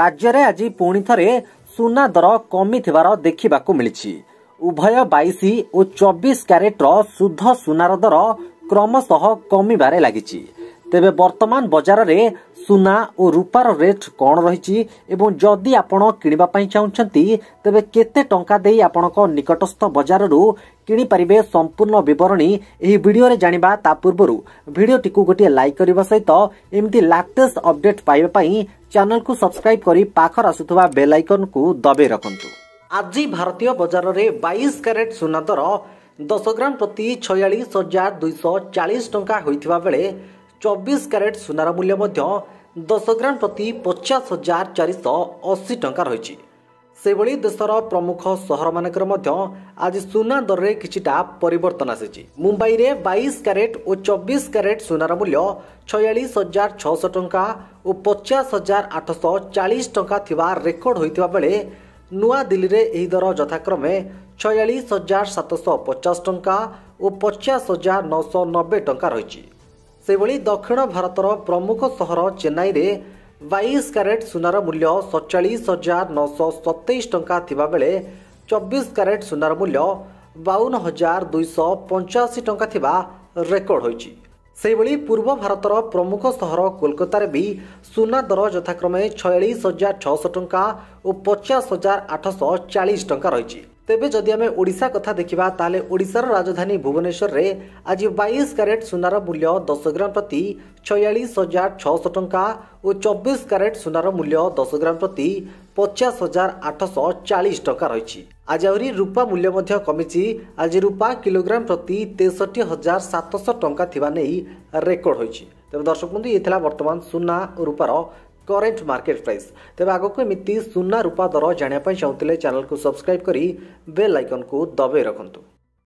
ରାଜ୍ୟରେ ଆଜି ପୁଣି ଥରେ ସୁନା ଦର କମିଥିବାର ଦେଖିବାକୁ ମିଳିଛି ଉଭୟ ବାଇଶ ଓ ଚବିଶ କ୍ୟାରେଟ୍ର ଶୁଦ୍ଧ ସୁନାର ଦର କ୍ରମଶଃ କମିବାରେ ଲାଗିଛି ତେବେ ବର୍ତ୍ତମାନ ବଜାରରେ ସୁନା ଓ ରୂପାର ରେଟ୍ କ'ଣ ରହିଛି ଏବଂ ଯଦି ଆପଣ କିଣିବା ପାଇଁ ଚାହୁଁଛନ୍ତି ତେବେ କେତେ ଟଙ୍କା ଦେଇ ଆପଣଙ୍କ ନିକଟସ୍ଥ ବଜାରରୁ କିଣିପାରିବେ ସମ୍ପୂର୍ଣ୍ଣ ବିବରଣୀ ଏହି ଭିଡ଼ିଓରେ ଜାଣିବା ତା ପୂର୍ବରୁ ଭିଡ଼ିଓଟିକୁ ଗୋଟିଏ ଲାଇକ୍ କରିବା ସହିତ ଏମିତି ଲାଟେଷ୍ଟ ଅପଡେଟ୍ ପାଇବା ପାଇଁ ଚ୍ୟାନେଲକୁ ସବସ୍କ୍ରାଇବ୍ କରି ପାଖରେ ଆସୁଥିବା ବେଲ୍ ଆଇକନ୍କୁ ଦବାଇ ରଖନ୍ତୁ ଆଜି ଭାରତୀୟ ବଜାରରେ ବାଇଶ କ୍ୟାରେଟ୍ ସୁନା ଦର ଦଶ ଗ୍ରାମ ପ୍ରତି ଛୟାଳିଶ ହଜାର ଦୁଇଶହ ଚାଳିଶ ଟଙ୍କା ହୋଇଥିବା ବେଳେ ଚବିଶ କ୍ୟାରେଟ୍ ସୁନାର ମୂଲ୍ୟ ମଧ୍ୟ ଦଶ ଗ୍ରାମ ପ୍ରତି ପଚାଶ ହଜାର ଚାରିଶହ ଅଶୀ ଟଙ୍କା ରହିଛି ସେହିଭଳି ଦେଶର ପ୍ରମୁଖ ସହରମାନଙ୍କରେ ମଧ୍ୟ ଆଜି ସୁନା ଦରରେ କିଛିଟା ପରିବର୍ତ୍ତନ ଆସିଛି ମୁମ୍ବାଇରେ ବାଇଶ କ୍ୟାରେଟ୍ ଓ ଚବିଶ କ୍ୟାରେଟ୍ ସୁନାର ମୂଲ୍ୟ ଛୟାଳିଶ ହଜାର ଛଅଶହ ଟଙ୍କା ଓ ପଚାଶ ହଜାର ଆଠଶହ ଚାଳିଶ ଟଙ୍କା ଥିବା ରେକର୍ଡ ହୋଇଥିବା ବେଳେ ନୂଆଦିଲ୍ଲୀରେ ଏହି ଦର ଯଥାକ୍ରମେ ଛୟାଳିଶ ହଜାର ସାତଶହ ପଚାଶ ଟଙ୍କା ଓ ପଚାଶ ହଜାର ନଅଶହ ନବେ ଟଙ୍କା ରହିଛି ସେହିଭଳି ଦକ୍ଷିଣ ଭାରତର ପ୍ରମୁଖ ସହର ଚେନ୍ନାଇରେ ବାଇଶ କ୍ୟାରେଟ୍ ସୁନାର ମୂଲ୍ୟ ସତଚାଳିଶ ହଜାର ନଅଶହ ସତେଇଶ ଟଙ୍କା ଥିବାବେଳେ ଚବିଶ କ୍ୟାରେଟ୍ ସୁନାର ମୂଲ୍ୟ ବାଉନ ହଜାର ଦୁଇଶହ ପଞ୍ଚାଅଶୀ ଟଙ୍କା ଥିବା ରେକର୍ଡ଼ ହୋଇଛି ସେହିଭଳି ପୂର୍ବ ଭାରତର ପ୍ରମୁଖ ସହର କୋଲକାତାରେ ବି ସୁନା ଦର ଯଥାକ୍ରମେ ଛୟାଳିଶ ହଜାର ଛଅଶହ ଟଙ୍କା ଓ ପଚାଶ ହଜାର ଆଠଶହ ଚାଳିଶ ଟଙ୍କା ରହିଛି ତେବେ ଯଦି ଆମେ ଓଡ଼ିଶା କଥା ଦେଖିବା ତାହେଲେ ଓଡ଼ିଶାର ରାଜଧାନୀ ଭୁବନେଶ୍ୱରରେ ଆଜି ବାଇଶ କ୍ୟାରେଟ୍ ସୁନାର ମୂଲ୍ୟ ଦଶ ଗ୍ରାମ ପ୍ରତି ଛୟାଳିଶ ହଜାର ଛଅଶହ ଟଙ୍କା ଓ ଚବିଶ କ୍ୟାରେଟ୍ ସୁନାର ମୂଲ୍ୟ ଦଶ ଗ୍ରାମ ପ୍ରତି ପଚାଶ ହଜାର ଆଠଶହ ଚାଳିଶ ଟଙ୍କା ରହିଛି ଆଜି ଆହୁରି ରୂପା ମୂଲ୍ୟ ମଧ୍ୟ କମିଛି ଆଜି ରୂପା କିଲୋଗ୍ରାମ ପ୍ରତି ତେଷଠି ହଜାର ସାତଶହ ଟଙ୍କା ଥିବା ନେଇ ରେକର୍ଡ ହୋଇଛି ତେବେ ଦର୍ଶକ ବନ୍ଧୁ ଇଏ ଥିଲା ବର୍ତ୍ତମାନ ସୁନା ଓ ରୂପାର କରେଣ୍ଟ ମାର୍କେଟ ପ୍ରାଇସ୍ ତେବେ ଆଗକୁ ଏମିତି ସୁନା ରୂପା ଦର ଜାଣିବା ପାଇଁ ଚାହୁଁଥିଲେ ଚ୍ୟାନେଲକୁ ସବସ୍କ୍ରାଇବ୍ କରି ବେଲ୍ ଆଇକନ୍କୁ ଦବାଇ ରଖନ୍ତୁ